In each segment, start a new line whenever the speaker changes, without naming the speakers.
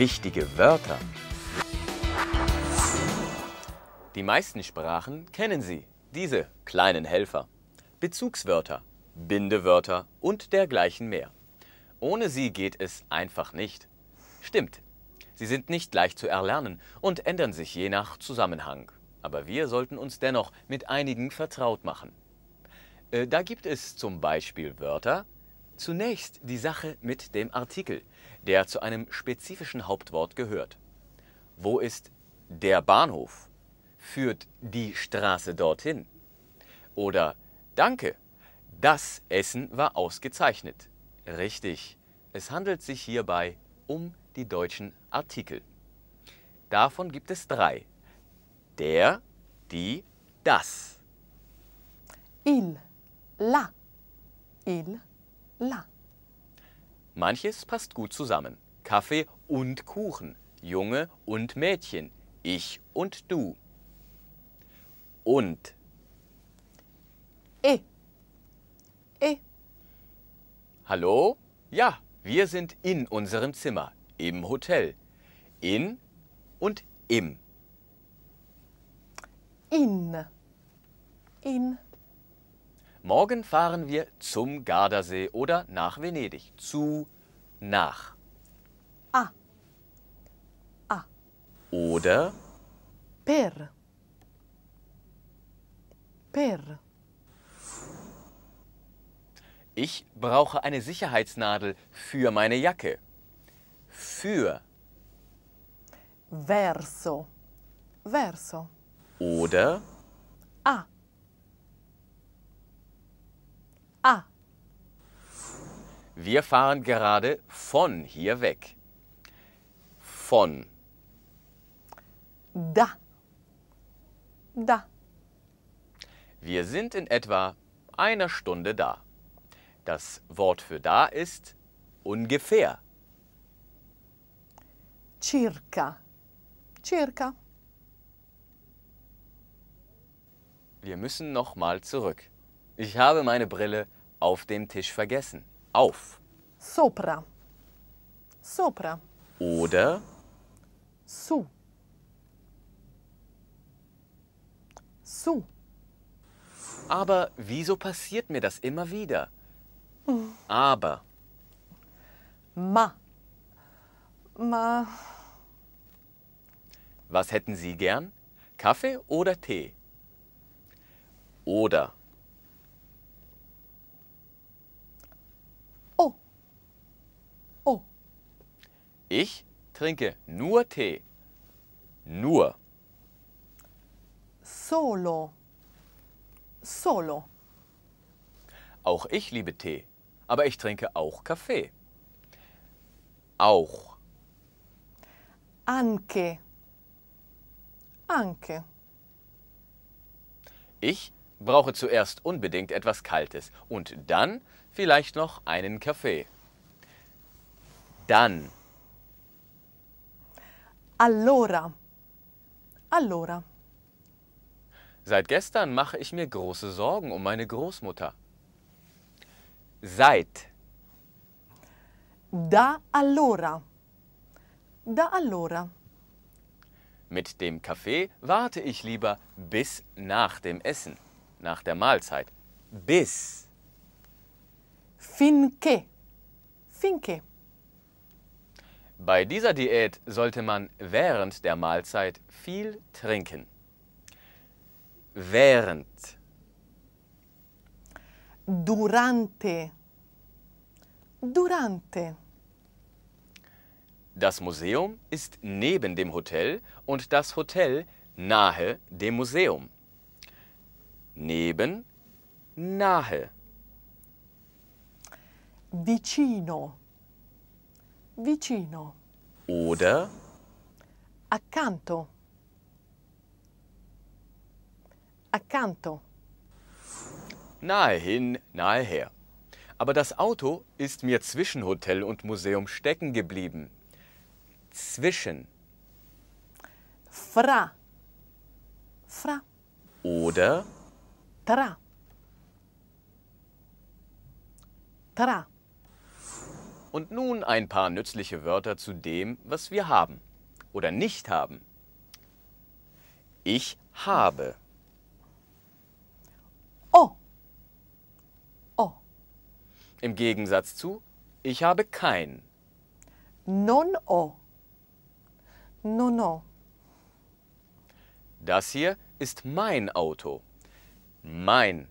Wichtige Wörter. Die meisten Sprachen kennen Sie, diese kleinen Helfer. Bezugswörter, Bindewörter und dergleichen mehr. Ohne sie geht es einfach nicht. Stimmt, sie sind nicht leicht zu erlernen und ändern sich je nach Zusammenhang. Aber wir sollten uns dennoch mit einigen vertraut machen. Äh, da gibt es zum Beispiel Wörter, Zunächst die Sache mit dem Artikel, der zu einem spezifischen Hauptwort gehört. Wo ist der Bahnhof? Führt die Straße dorthin? Oder Danke, das Essen war ausgezeichnet. Richtig, es handelt sich hierbei um die deutschen Artikel. Davon gibt es drei. Der, die, das.
Il, la, il, lang.
Manches passt gut zusammen. Kaffee und Kuchen, Junge und Mädchen, ich und du. Und.
E. E.
Hallo? Ja, wir sind in unserem Zimmer, im Hotel. In und im.
In. In.
Morgen fahren wir zum Gardasee oder nach Venedig. Zu, nach. A. A. Oder
per. Per.
Ich brauche eine Sicherheitsnadel für meine Jacke. Für.
Verso. Verso.
Oder?
A. A. Ah.
Wir fahren gerade von hier weg. Von. Da. Da. Wir sind in etwa einer Stunde da. Das Wort für da ist ungefähr.
Circa. Circa.
Wir müssen nochmal zurück. Ich habe meine Brille auf dem Tisch vergessen. Auf.
Sopra. Sopra.
Oder?
Su. Su.
Aber wieso passiert mir das immer wieder? Aber. Ma. Ma. Was hätten Sie gern? Kaffee oder Tee? Oder. Ich trinke nur Tee. Nur.
Solo. Solo.
Auch ich liebe Tee, aber ich trinke auch Kaffee. Auch.
Anke. Anke.
Ich brauche zuerst unbedingt etwas Kaltes und dann vielleicht noch einen Kaffee. Dann
allora. Allora.
Seit gestern mache ich mir große Sorgen um meine Großmutter. Seit.
Da allora. Da allora.
Mit dem Kaffee warte ich lieber bis nach dem Essen, nach der Mahlzeit. Bis.
Finché. Finché.
Bei dieser Diät sollte man während der Mahlzeit viel trinken. Während.
Durante. Durante.
Das Museum ist neben dem Hotel und das Hotel nahe dem Museum. Neben, nahe.
Vicino. Vicino.
Oder
accanto. Accanto.
Nahe hin, nahe her. Aber das Auto ist mir zwischen Hotel und Museum stecken geblieben. Zwischen.
Fra. Fra.
Oder?
Tra. Tra.
Und nun ein paar nützliche Wörter zu dem, was wir haben oder nicht haben. Ich habe. Oh. Oh. Im Gegensatz zu ich habe kein. Non o. Oh. Non no. Oh. Das hier ist mein Auto. Mein.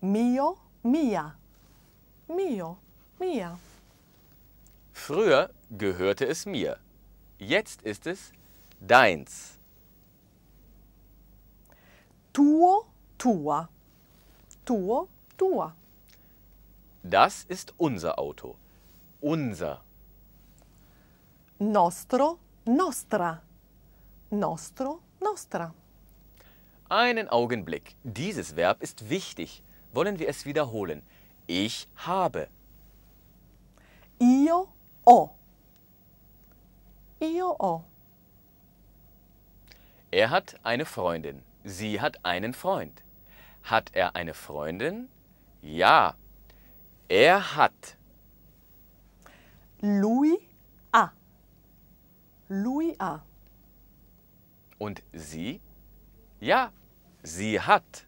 Mio, mia. Mio, mia.
Früher gehörte es mir. Jetzt ist es deins.
Tuo, tua. Tuo, tua.
Das ist unser Auto. Unser.
Nostro, nostra. Nostro, nostra.
Einen Augenblick. Dieses Verb ist wichtig. Wollen wir es wiederholen? Ich habe.
Io ho. Io ho.
Er hat eine Freundin. Sie hat einen Freund. Hat er eine Freundin? Ja. Er hat.
Lui a. Lui a.
Und sie? Ja, sie hat.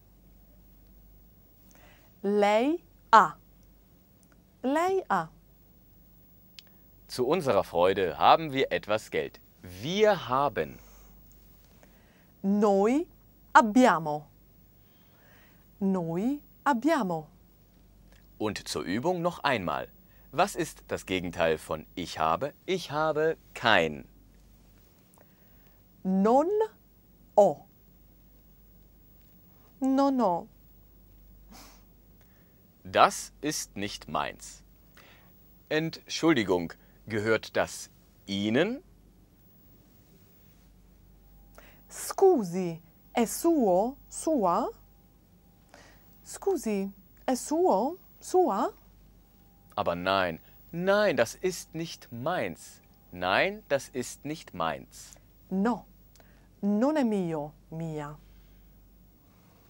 Lei a. Lei a.
Zu unserer Freude haben wir etwas Geld. Wir haben.
Noi abbiamo. Noi abbiamo.
Und zur Übung noch einmal. Was ist das Gegenteil von ich habe? Ich habe kein.
Non ho. Non ho.
Das ist nicht meins. Entschuldigung, gehört das Ihnen?
Scusi, è suo, sua? Scusi, è suo, sua?
Aber nein, nein, das ist nicht meins. Nein, das ist nicht meins.
No, non è mio, mia.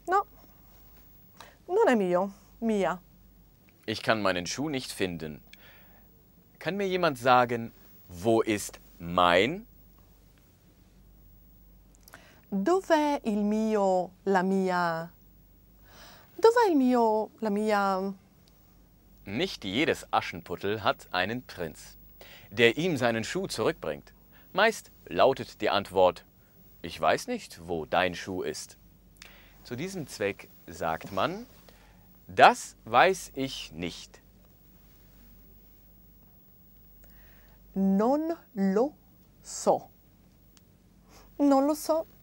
No, non è mio, mia.
Ich kann meinen Schuh nicht finden. Kann mir jemand sagen, wo ist mein?
Dov'è il mio, la mia? Dov'è il mio, la mia?
Nicht jedes Aschenputtel hat einen Prinz, der ihm seinen Schuh zurückbringt. Meist lautet die Antwort, ich weiß nicht, wo dein Schuh ist. Zu diesem Zweck sagt man, das weiß ich nicht.
Non lo so. Non lo so